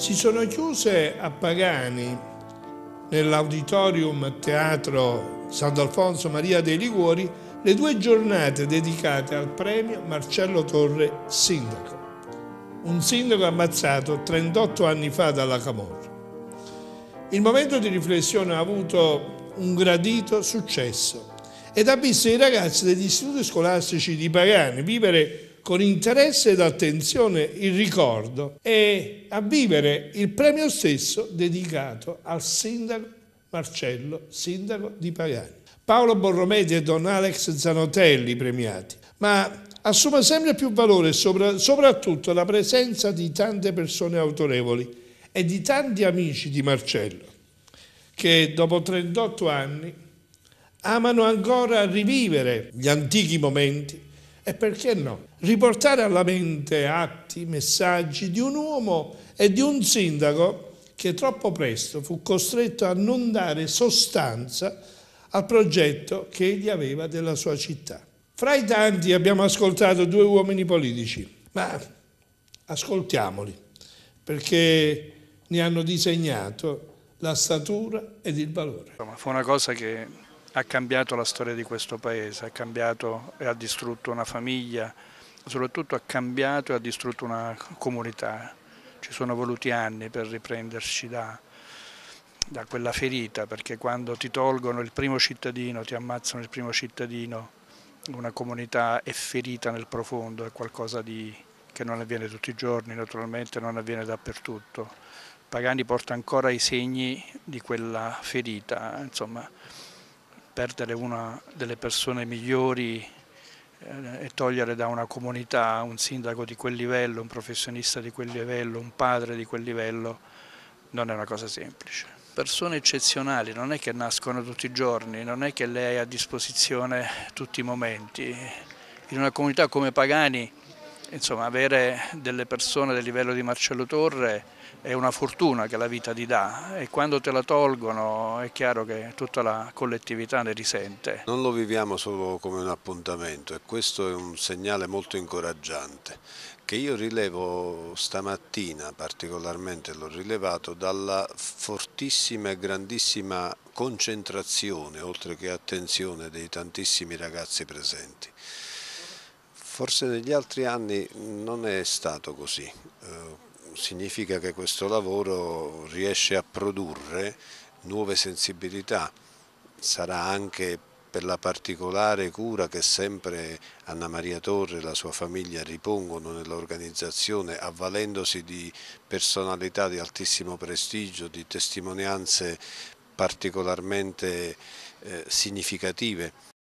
si sono chiuse a Pagani, nell'auditorium Teatro Sant'Alfonso Maria dei Liguori, le due giornate dedicate al premio Marcello Torre Sindaco, un sindaco ammazzato 38 anni fa dalla Camorra. Il momento di riflessione ha avuto un gradito successo ed ha visto i ragazzi degli istituti scolastici di Pagani vivere con interesse ed attenzione il ricordo e a vivere il premio stesso dedicato al sindaco Marcello, sindaco di Pagani. Paolo Borromedi e Don Alex Zanotelli premiati, ma assume sempre più valore sopra, soprattutto la presenza di tante persone autorevoli e di tanti amici di Marcello, che dopo 38 anni amano ancora rivivere gli antichi momenti e perché no? Riportare alla mente atti, messaggi di un uomo e di un sindaco che troppo presto fu costretto a non dare sostanza al progetto che egli aveva della sua città. Fra i tanti abbiamo ascoltato due uomini politici, ma ascoltiamoli perché ne hanno disegnato la statura ed il valore. Ma fu una cosa che ha cambiato la storia di questo paese, ha cambiato e ha distrutto una famiglia, soprattutto ha cambiato e ha distrutto una comunità. Ci sono voluti anni per riprenderci da, da quella ferita, perché quando ti tolgono il primo cittadino, ti ammazzano il primo cittadino, una comunità è ferita nel profondo, è qualcosa di, che non avviene tutti i giorni, naturalmente non avviene dappertutto. Pagani porta ancora i segni di quella ferita, insomma perdere una delle persone migliori eh, e togliere da una comunità un sindaco di quel livello, un professionista di quel livello, un padre di quel livello, non è una cosa semplice. Persone eccezionali, non è che nascono tutti i giorni, non è che lei ha a disposizione tutti i momenti. In una comunità come Pagani insomma, avere delle persone del livello di Marcello Torre è una fortuna che la vita ti dà e quando te la tolgono è chiaro che tutta la collettività ne risente. Non lo viviamo solo come un appuntamento e questo è un segnale molto incoraggiante che io rilevo stamattina particolarmente, l'ho rilevato, dalla fortissima e grandissima concentrazione oltre che attenzione dei tantissimi ragazzi presenti. Forse negli altri anni non è stato così, eh, significa che questo lavoro riesce a produrre nuove sensibilità, sarà anche per la particolare cura che sempre Anna Maria Torre e la sua famiglia ripongono nell'organizzazione, avvalendosi di personalità di altissimo prestigio, di testimonianze particolarmente eh, significative.